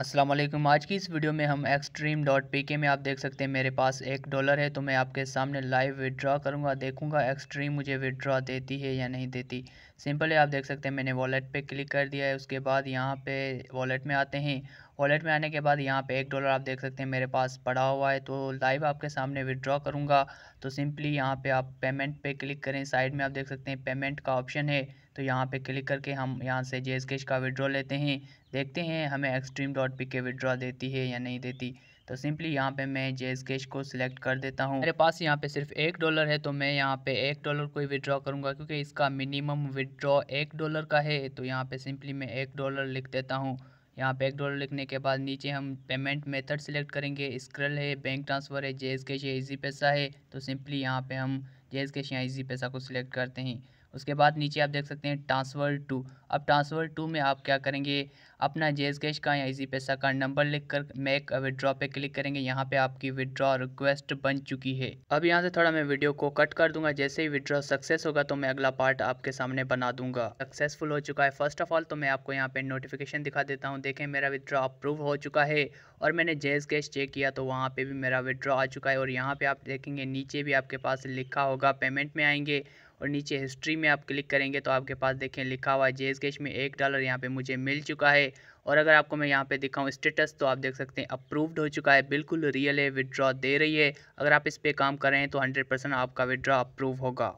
असलम आज की इस वीडियो में हम एक्सट्रीम डॉट पी के में आप देख सकते हैं मेरे पास एक डॉलर है तो मैं आपके सामने लाइव विदड्रा करूंगा देखूंगा एक्सट्रीम मुझे विदड्रा देती है या नहीं देती सिंपल है आप देख सकते हैं मैंने वॉलेट पे क्लिक कर दिया है उसके बाद यहाँ पे वॉलेट में आते हैं वॉलेट में आने के बाद यहाँ पे एक डॉलर आप देख सकते हैं मेरे पास पड़ा हुआ है तो लाइव आपके सामने विदड्रॉ करूँगा तो सिंपली यहाँ पे आप पेमेंट पे क्लिक करें साइड में आप देख सकते हैं पेमेंट का ऑप्शन है तो यहाँ पे क्लिक करके हम यहाँ से जे कैश का विड्रॉ लेते हैं देखते हैं हमें एक्सट्रीम डॉट पिक के विड्रॉ देती है या नहीं देती तो सिंपली यहाँ पे मैं जे कैश को सिलेक्ट कर देता हूँ मेरे पास यहाँ पे सिर्फ एक डॉलर है तो मैं यहाँ पे एक डॉलर को ही विड्रॉ करूँगा क्योंकि इसका मिनिमम विड्रॉ एक डॉलर का है तो यहाँ पे सिंपली मैं एक डॉलर लिख देता हूँ यहाँ पे एक डॉलर लिखने के बाद नीचे हम पेमेंट मेथड सिलेक्ट करेंगे स्क्रल है बैंक ट्रांसफ़र है जे कैश या ईजी पैसा है तो सिंपली यहाँ पर हम जे कैश या ईजी पैसा को सिलेक्ट करते हैं उसके बाद नीचे आप देख सकते हैं ट्रांसफ़र टू अब ट्रांसफ़र टू में आप क्या करेंगे अपना जे कैश का या इसी पैसा का नंबर लिख कर मेक विड्रॉ पे क्लिक करेंगे यहाँ पे आपकी विड्रॉ रिक्वेस्ट बन चुकी है अब यहाँ से थोड़ा मैं वीडियो को कट कर दूंगा जैसे ही विड्रॉ सक्सेस होगा तो मैं अगला पार्ट आपके सामने बना दूंगा सक्सेसफुल हो चुका है फर्स्ट ऑफ ऑल तो मैं आपको यहाँ पे नोटिफिकेशन दिखा देता हूँ देखें मेरा विदड्रॉ अप्रूव हो चुका है और मैंने जेज कैश चेक किया तो वहाँ पर भी मेरा विड्रॉ आ चुका है और यहाँ पर आप देखेंगे नीचे भी आपके पास लिखा होगा पेमेंट में आएंगे और नीचे हिस्ट्री में आप क्लिक करेंगे तो आपके पास देखें लिखा हुआ है जे कैश में एक डॉलर यहाँ पे मुझे मिल चुका है और अगर आपको मैं यहाँ पे दिखाऊँ स्टेटस तो आप देख सकते हैं अप्रूव्ड हो चुका है बिल्कुल रियल है विदड्रॉ दे रही है अगर आप इस पर काम करें तो हंड्रेड आपका विदड्रॉ अप्रूव होगा